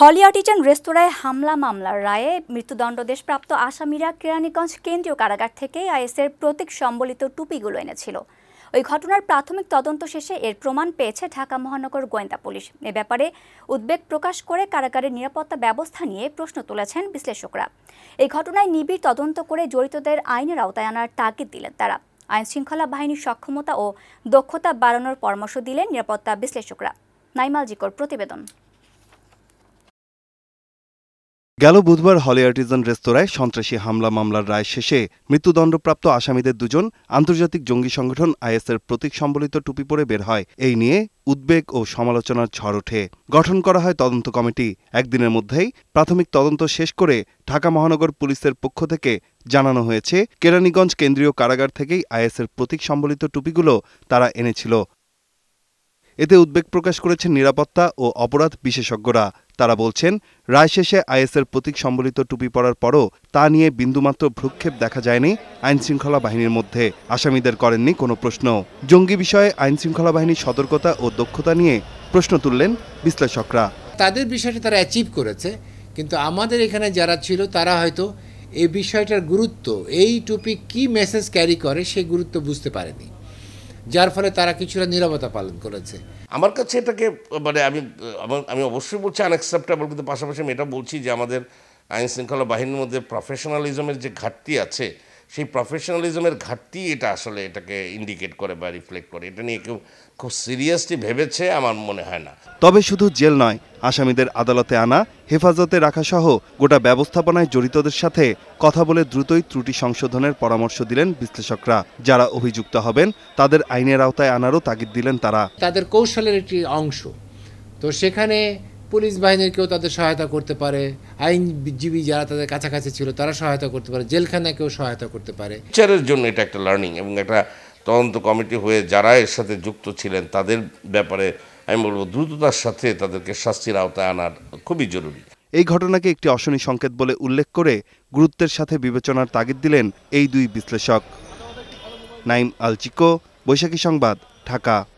হলি রেস্তোরাঁয় হামলা মামলার রায়ে প্রাপ্ত আসামিরা কেরানীগঞ্জ কেন্দ্রীয় কারাগার থেকে আইএসের প্রতীক সম্বলিত টুপিগুলো এনেছিল ওই ঘটনার প্রাথমিক তদন্ত শেষে এর প্রমাণ পেয়েছে ঢাকা মহানগর গোয়েন্দা পুলিশ এ ব্যাপারে উদ্বেগ প্রকাশ করে কারাগারের নিরাপত্তা ব্যবস্থা নিয়ে প্রশ্ন তুলেছেন বিশ্লেষকরা এই ঘটনায় নিবিড় তদন্ত করে জড়িতদের আইনের আওতায় আনার তাগিদ দিলেন তারা আইন শৃঙ্খলা বাহিনীর সক্ষমতা ও দক্ষতা বাড়ানোর পরামর্শ দিলেন নিরাপত্তা বিশ্লেষকরা নাইমাল জিকর প্রতিবেদন গেল বুধবার হলে আর্টিজান রেস্তোরাঁয় সন্ত্রাসী হামলা মামলার রায় শেষে মৃত্যুদণ্ডপ্রাপ্ত আসামিদের দুজন আন্তর্জাতিক জঙ্গি সংগঠন আইএসের প্রতীক সম্বলিত টুপি পরে বের হয় এই নিয়ে উদ্বেগ ও সমালোচনার ঝড় ওঠে গঠন করা হয় তদন্ত কমিটি একদিনের মধ্যেই প্রাথমিক তদন্ত শেষ করে ঢাকা মহানগর পুলিশের পক্ষ থেকে জানানো হয়েছে কেরানীগঞ্জ কেন্দ্রীয় কারাগার থেকেই আইএসের প্রতীক সম্বলিত টুপিগুলো তারা এনেছিল এতে উদ্বেগ প্রকাশ করেছেন নিরাপত্তা ও অপরাধ বিশেষজ্ঞরা তারা বলছেন রায় শেষে আইএসের প্রতীক সম্বলিত টুপি পরার পরও তা নিয়ে বিন্দুমাত্র ভ্রুক্ষেপ দেখা যায়নি আইনশৃঙ্খলা বাহিনীর মধ্যে আসামিদের করেননি কোনো প্রশ্ন জঙ্গি বিষয়ে আইনশৃঙ্খলা বাহিনীর সতর্কতা ও দক্ষতা নিয়ে প্রশ্ন তুললেন বিশ্লেষকরা তাদের বিষয়টা তারা অ্যাচিভ করেছে কিন্তু আমাদের এখানে যারা ছিল তারা হয়তো এই বিষয়টার গুরুত্ব এই টুপি কি মেসেজ ক্যারি করে সে গুরুত্ব বুঝতে পারেনি যার ফলে তারা কিছুটা নিরবতা পালন করেছে আমার কাছে এটাকে মানে আমি আমি অবশ্যই বলছি আনএক্সেপ্টেবল কিন্তু পাশাপাশি আমি এটা বলছি যে আমাদের আইন শৃঙ্খলা বাহিনীর মধ্যে প্রফেশনালিজমের যে ঘাটতি আছে সেই প্রফেশনালিজমের ঘাটতি এটা আসলে এটাকে ইন্ডিকেট করে বা রিফ্লেক্ট করে এটা নিয়ে কেউ খুব সিরিয়াসলি ভেবেছে আমার মনে হয় না তবে শুধু জেল নয় আসামিদের আদালতে আনা হেফাজতে রাখা সহ গোটা ব্যবস্থাপনায় জড়িতদের সাথে কথা বলে দ্রুতই ত্রুটি সংশোধনের পরামর্শ দিলেন বিশ্লেষকরা যারা অভিযুক্ত হবেন তাদের আইনের আওতায় আনারও তাগিদ দিলেন তারা তাদের কৌশলের একটি অংশ তো সেখানে পুলিশ বাহিনীর কেউ তাদের সহায়তা করতে পারে আইনজীবী যারা তাদের কাছাকাছি ছিল তারা সহায়তা করতে পারে জেলখানা কেউ সহায়তা করতে পারে বিচারের জন্য এটা একটা লার্নিং এবং একটা তদন্ত কমিটি হয়ে যারা এর সাথে যুক্ত ছিলেন তাদের ব্যাপারে আমি বলবো দ্রুততার সাথে তাদেরকে শাস্তির আওতায় আনার খুবই জরুরি এই ঘটনাকে একটি অশনি সংকেত বলে উল্লেখ করে গুরুত্বের সাথে বিবেচনার তাগিদ দিলেন এই দুই বিশ্লেষক নাইম আলচিকো বৈশাখী সংবাদ ঢাকা